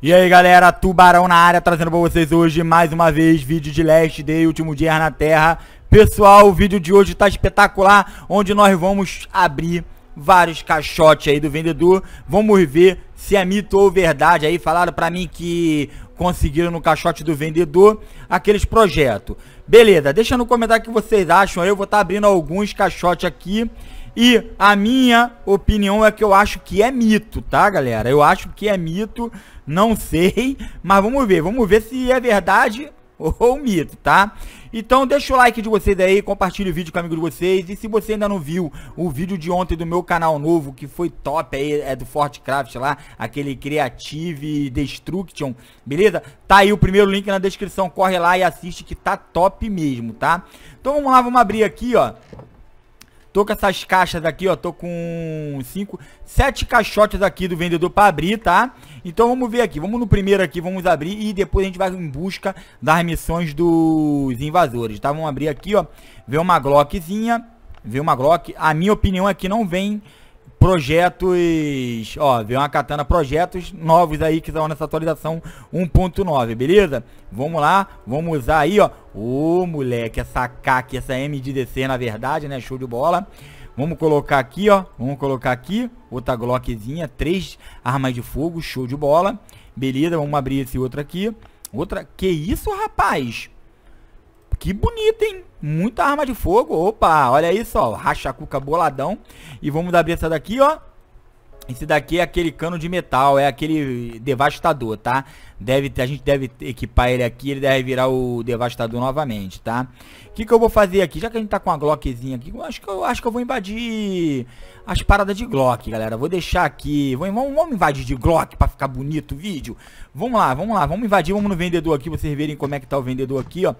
E aí galera, Tubarão na área, trazendo pra vocês hoje mais uma vez vídeo de Last Day, último dia na Terra. Pessoal, o vídeo de hoje tá espetacular, onde nós vamos abrir vários caixotes aí do vendedor. Vamos ver se é mito ou verdade. Aí falaram pra mim que conseguiram no caixote do vendedor aqueles projetos. Beleza, deixa no comentário o que vocês acham, eu vou estar tá abrindo alguns caixotes aqui. E a minha opinião é que eu acho que é mito, tá, galera? Eu acho que é mito, não sei, mas vamos ver, vamos ver se é verdade ou mito, tá? Então deixa o like de vocês aí, compartilha o vídeo com amigos de vocês. E se você ainda não viu o vídeo de ontem do meu canal novo, que foi top aí, é do Fortcraft lá, aquele Creative Destruction, beleza? Tá aí o primeiro link na descrição, corre lá e assiste que tá top mesmo, tá? Então vamos lá, vamos abrir aqui, ó. Tô com essas caixas aqui, ó, tô com cinco sete caixotes aqui do vendedor para abrir, tá? Então vamos ver aqui, vamos no primeiro aqui, vamos abrir e depois a gente vai em busca das missões dos invasores, tá? Vamos abrir aqui, ó, ver uma Glockzinha, ver uma Glock. A minha opinião é que não vem projetos, ó, vem uma katana, projetos novos aí que estão nessa atualização 1.9, beleza? Vamos lá, vamos usar aí, ó, ô moleque, essa KAK, essa MDDC na verdade, né, show de bola. Vamos colocar aqui, ó, vamos colocar aqui, outra Glockzinha, três armas de fogo, show de bola. Beleza, vamos abrir esse outro aqui. Outra, que isso, rapaz? Que bonito, hein? Muita arma de fogo. Opa, olha isso, ó. Rachacuca boladão. E vamos abrir essa daqui, ó. Esse daqui é aquele cano de metal, é aquele devastador, tá? Deve, a gente deve equipar ele aqui, ele deve virar o devastador novamente, tá? O que, que eu vou fazer aqui? Já que a gente tá com a Glockzinha aqui, eu acho que eu, acho que eu vou invadir as paradas de Glock, galera. Vou deixar aqui, vou, vamos, vamos invadir de Glock pra ficar bonito o vídeo? Vamos lá, vamos lá, vamos invadir, vamos no vendedor aqui, vocês verem como é que tá o vendedor aqui, ó.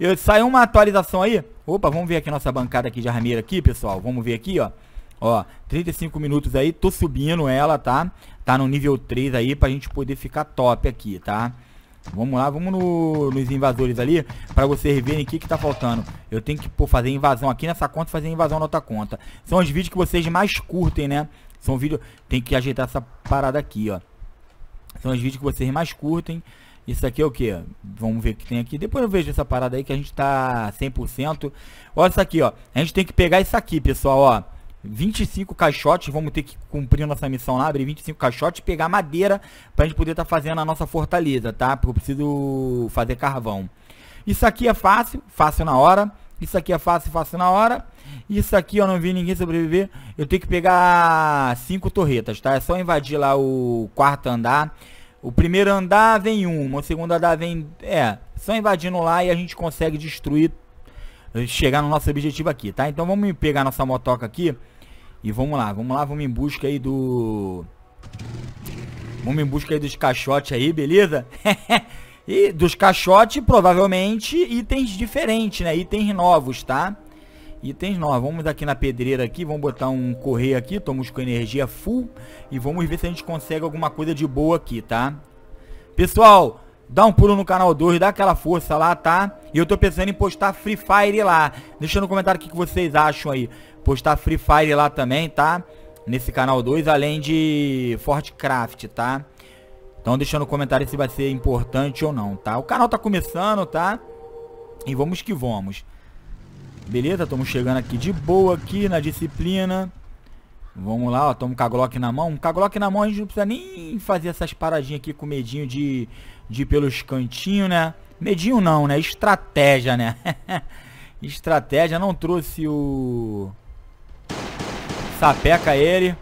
Eu, saiu uma atualização aí. Opa, vamos ver aqui nossa bancada aqui de armeiro aqui, pessoal. Vamos ver aqui, ó. Ó, 35 minutos aí, tô subindo ela, tá? Tá no nível 3 aí pra gente poder ficar top aqui, tá? Vamos lá, vamos no, nos invasores ali Pra vocês verem o que que tá faltando Eu tenho que pô, fazer invasão aqui nessa conta fazer invasão na outra conta São os vídeos que vocês mais curtem, né? São vídeos... Tem que ajeitar essa parada aqui, ó São os vídeos que vocês mais curtem isso aqui é o que? Vamos ver o que tem aqui. Depois eu vejo essa parada aí que a gente tá 100%. Olha isso aqui, ó. A gente tem que pegar isso aqui, pessoal, ó. 25 caixotes, vamos ter que cumprir nossa missão lá, abrir 25 caixotes e pegar madeira pra gente poder estar tá fazendo a nossa fortaleza, tá? Porque eu preciso fazer carvão. Isso aqui é fácil, fácil na hora. Isso aqui é fácil, fácil na hora. Isso aqui eu não vi ninguém sobreviver. Eu tenho que pegar cinco torretas, tá? É só invadir lá o quarto andar. O primeiro andar vem uma, o segundo andar vem... É, só invadindo lá e a gente consegue destruir eh, chegar no nosso objetivo aqui, tá? Então vamos pegar nossa motoca aqui e vamos lá, vamos lá, vamos em busca aí do... Vamos em busca aí dos caixotes aí, beleza? e dos caixotes, provavelmente, itens diferentes, né? Itens novos, tá? Itens novos. Vamos aqui na pedreira aqui, vamos botar um correio aqui. Estamos com energia full. E vamos ver se a gente consegue alguma coisa de boa aqui, tá? Pessoal, dá um pulo no canal 2, dá aquela força lá, tá? E eu tô pensando em postar Free Fire lá. Deixa no comentário o que, que vocês acham aí postar tá Free Fire lá também, tá? Nesse canal 2, além de Fortcraft, tá? Então deixa no comentário se vai ser importante ou não, tá? O canal tá começando, tá? E vamos que vamos. Beleza, estamos chegando aqui de boa aqui na disciplina. Vamos lá, ó, toma um Kaglock na mão. Um Kaglock na mão a gente não precisa nem fazer essas paradinhas aqui com medinho de, de ir pelos cantinhos, né? Medinho não, né? Estratégia, né? Estratégia, não trouxe o... Sapeca ele.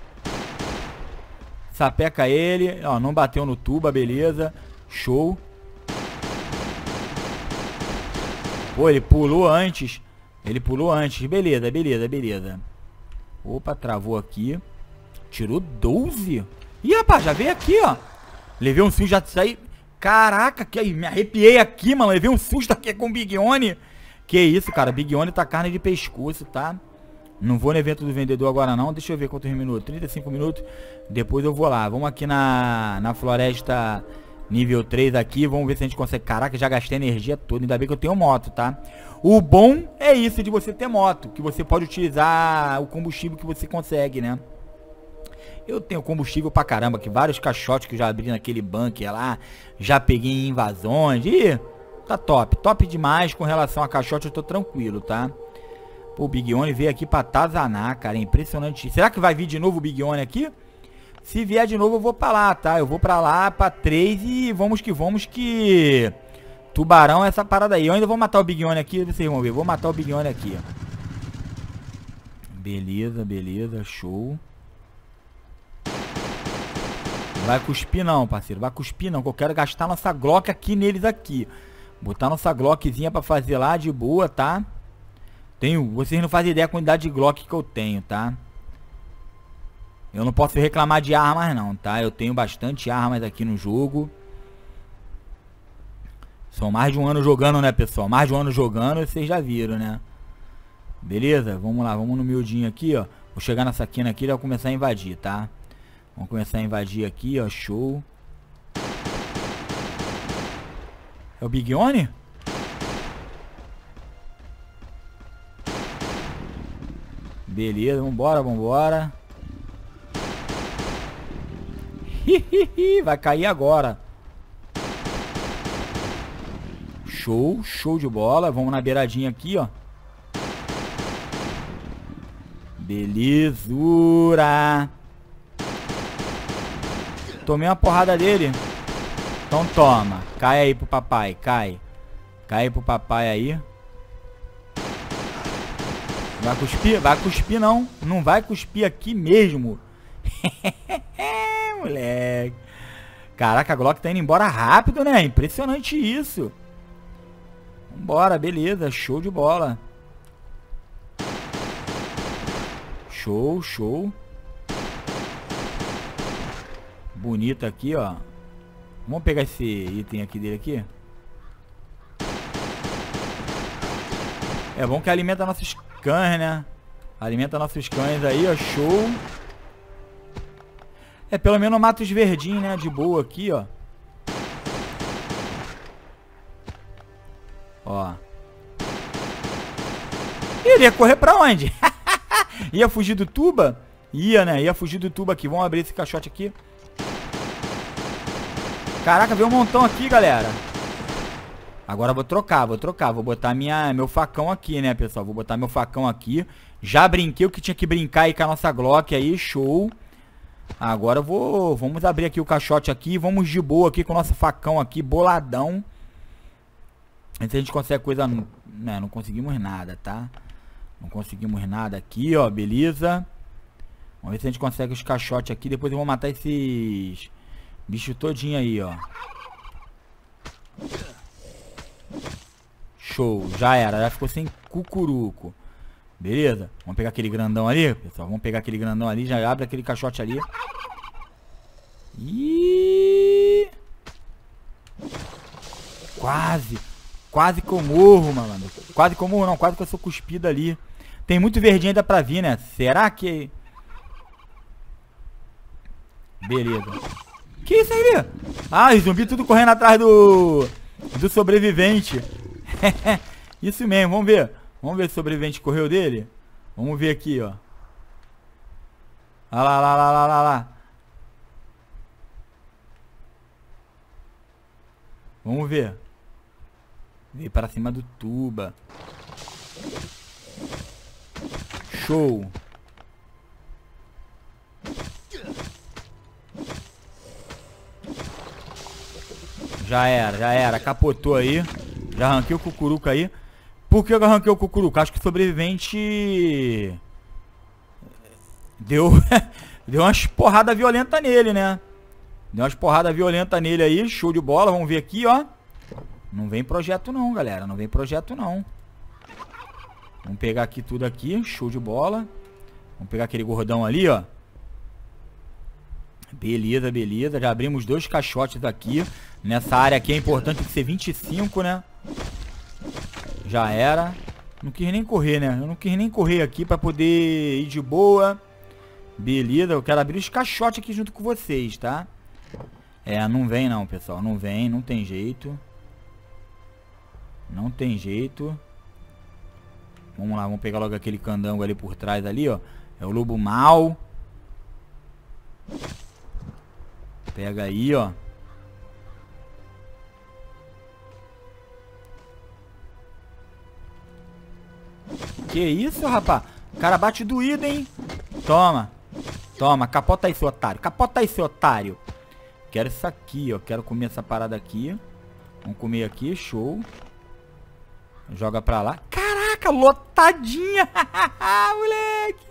Sapeca ele. Ó, não bateu no tuba, beleza. Show. Pô, ele pulou antes. Ele pulou antes. Beleza, beleza, beleza. Opa, travou aqui. Tirou 12. Ih, rapaz, já veio aqui, ó. Levei um susto, já saí. Caraca, que aí me arrepiei aqui, mano. Levei um susto aqui com o Big One. Que isso, cara. Big One tá carne de pescoço, tá? Não vou no evento do vendedor agora não. Deixa eu ver quantos minutos. 35 minutos. Depois eu vou lá. Vamos aqui na, na floresta nível 3 aqui. Vamos ver se a gente consegue. Caraca, já gastei energia toda. Ainda bem que eu tenho moto, tá? O bom é isso de você ter moto. Que você pode utilizar o combustível que você consegue, né? Eu tenho combustível pra caramba. Que vários caixotes que eu já abri naquele bunker lá. Já peguei invasões. Ih, tá top. Top demais com relação a caixote. Eu tô tranquilo, Tá? Pô, o Big One veio aqui pra Tazaná, cara. É impressionante. Será que vai vir de novo o Big One aqui? Se vier de novo, eu vou pra lá, tá? Eu vou pra lá, pra três e vamos que vamos que... Tubarão é essa parada aí. Eu ainda vou matar o Big One aqui, vocês vão ver. Vou matar o Big One aqui, ó. Beleza, beleza, show. Vai cuspir não, parceiro. Vai cuspir não, que eu quero gastar nossa Glock aqui neles aqui. Botar nossa Glockzinha pra fazer lá de boa, tá? Tenho, vocês não fazem ideia a quantidade de Glock que eu tenho, tá? Eu não posso reclamar de armas não, tá? Eu tenho bastante armas aqui no jogo. São mais de um ano jogando, né, pessoal? Mais de um ano jogando, vocês já viram, né? Beleza? Vamos lá, vamos no miudinho aqui, ó. Vou chegar nessa quina aqui e já começar a invadir, tá? Vamos começar a invadir aqui, ó. Show. É o Big One? Beleza, vambora, vambora. Vai cair agora. Show, show de bola. Vamos na beiradinha aqui, ó. Belezura. Tomei uma porrada dele. Então toma. Cai aí pro papai, cai. Cai pro papai aí. Vai cuspir? Vai cuspir não. Não vai cuspir aqui mesmo. Moleque. Caraca, a Glock tá indo embora rápido, né? Impressionante isso. Vambora, beleza. Show de bola. Show, show. Bonito aqui, ó. Vamos pegar esse item aqui dele aqui. É bom que alimenta nossos cães, né? Alimenta nossos cães aí, ó. Show. É, pelo menos mata mato os verdinhos, né? De boa aqui, ó. Ó. Ele ia correr pra onde? ia fugir do tuba? Ia, né? Ia fugir do tuba aqui. Vamos abrir esse caixote aqui. Caraca, veio um montão aqui, galera. Agora vou trocar, vou trocar, vou botar minha, meu facão aqui, né, pessoal? Vou botar meu facão aqui. Já brinquei o que tinha que brincar aí com a nossa Glock aí, show. Agora eu vou, vamos abrir aqui o caixote aqui, vamos de boa aqui com o nosso facão aqui, boladão. Se a gente consegue coisa, né, não conseguimos nada, tá? Não conseguimos nada aqui, ó, beleza. Vamos ver se a gente consegue os caixotes aqui, depois eu vou matar esses bicho todinho aí, ó. Show, já era, já ficou sem cucuruco. Beleza, vamos pegar aquele grandão ali, pessoal. Vamos pegar aquele grandão ali, já abre aquele caixote ali. E... Quase, quase que eu morro, malandro. Quase que eu morro, não, quase que eu sou cuspida ali. Tem muito verdinho ainda pra vir, né? Será que... Beleza. Que isso aí? Ah, zumbi tudo correndo atrás do... Do sobrevivente. Isso mesmo, vamos ver. Vamos ver se o sobrevivente correu dele. Vamos ver aqui, ó. lá, lá, lá, lá, lá, Vamos ver. Vem para cima do tuba. Show. Já era, já era. Capotou aí. Já arranquei o cucuruca aí. Por que eu arranquei o cucuruca? Acho que o sobrevivente... Deu... Deu umas porrada violenta nele, né? Deu umas porrada violenta nele aí. Show de bola. Vamos ver aqui, ó. Não vem projeto não, galera. Não vem projeto não. Vamos pegar aqui tudo aqui. Show de bola. Vamos pegar aquele gordão ali, ó. Beleza, beleza. Já abrimos dois caixotes aqui. Nessa área aqui é importante ser 25, né? Já era. Não quis nem correr, né? Eu não quis nem correr aqui pra poder ir de boa. Beleza, eu quero abrir os caixotes aqui junto com vocês, tá? É, não vem não, pessoal. Não vem, não tem jeito. Não tem jeito. Vamos lá, vamos pegar logo aquele candango ali por trás ali, ó. É o lobo mal. Pega aí, ó. Que isso, rapaz? O cara bate doído, hein? Toma. Toma, capota aí, seu otário. Capota aí, seu otário. Quero isso aqui, ó. Quero comer essa parada aqui. Vamos comer aqui, show. Joga pra lá. Caraca, lotadinha. Moleque.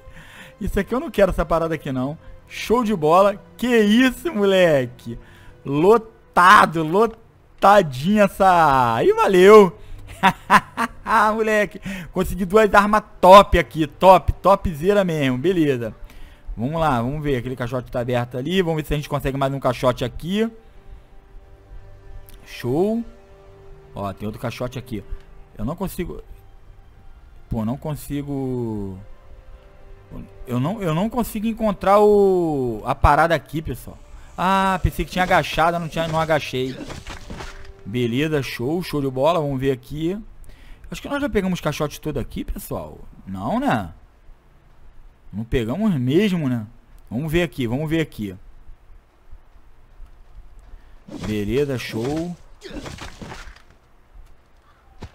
Isso aqui eu não quero essa parada aqui, não. Show de bola. Que isso, moleque. Lotado, lotadinha essa... E valeu. moleque. Consegui duas armas top aqui. Top, topzera mesmo. Beleza. Vamos lá, vamos ver. Aquele caixote tá aberto ali. Vamos ver se a gente consegue mais um caixote aqui. Show. Ó, tem outro caixote aqui. Eu não consigo... Pô, não consigo... Eu não, eu não consigo encontrar o a parada aqui, pessoal. Ah, pensei que tinha agachado não, tinha, não agachei. Beleza, show, show de bola. Vamos ver aqui. Acho que nós já pegamos caixote todo aqui, pessoal. Não, né? Não pegamos mesmo, né? Vamos ver aqui, vamos ver aqui. Beleza, show.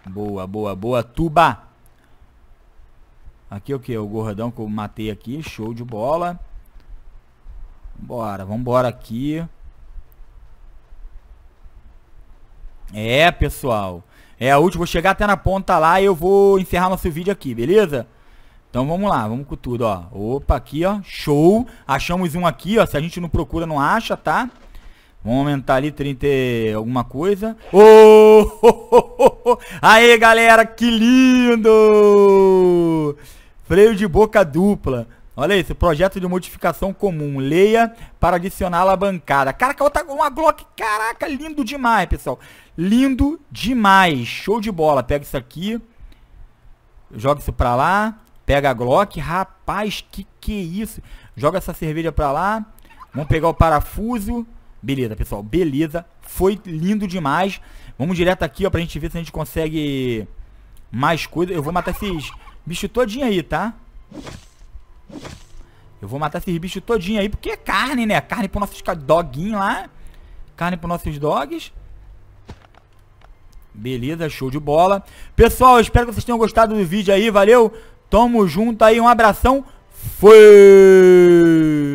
Boa, boa, boa. Tuba. Aqui é o que? O gordão que eu matei aqui. Show de bola. Bora, vambora aqui. É, pessoal. É a última. Vou chegar até na ponta lá e eu vou encerrar nosso vídeo aqui, beleza? Então vamos lá, vamos com tudo, ó. Opa, aqui, ó. Show. Achamos um aqui, ó. Se a gente não procura, não acha, tá? Vamos aumentar ali 30 alguma coisa. Oh! Aê, galera, que lindo! Freio de boca dupla. Olha isso, projeto de modificação comum, leia para adicionar alavancada. Caraca, outra, uma Glock, caraca, lindo demais, pessoal. Lindo demais, show de bola. Pega isso aqui, joga isso pra lá, pega a Glock. Rapaz, que que é isso? Joga essa cerveja pra lá, vamos pegar o parafuso. Beleza, pessoal, beleza. Foi lindo demais. Vamos direto aqui, ó, pra gente ver se a gente consegue mais coisas. Eu vou matar esses Bicho todinho aí, tá? Eu vou matar esses bichos todinho aí, porque é carne, né? Carne pro nossos doguinhos lá. Carne pro nossos dogs. Beleza, show de bola. Pessoal, espero que vocês tenham gostado do vídeo aí, valeu? Tamo junto aí, um abração. Fui!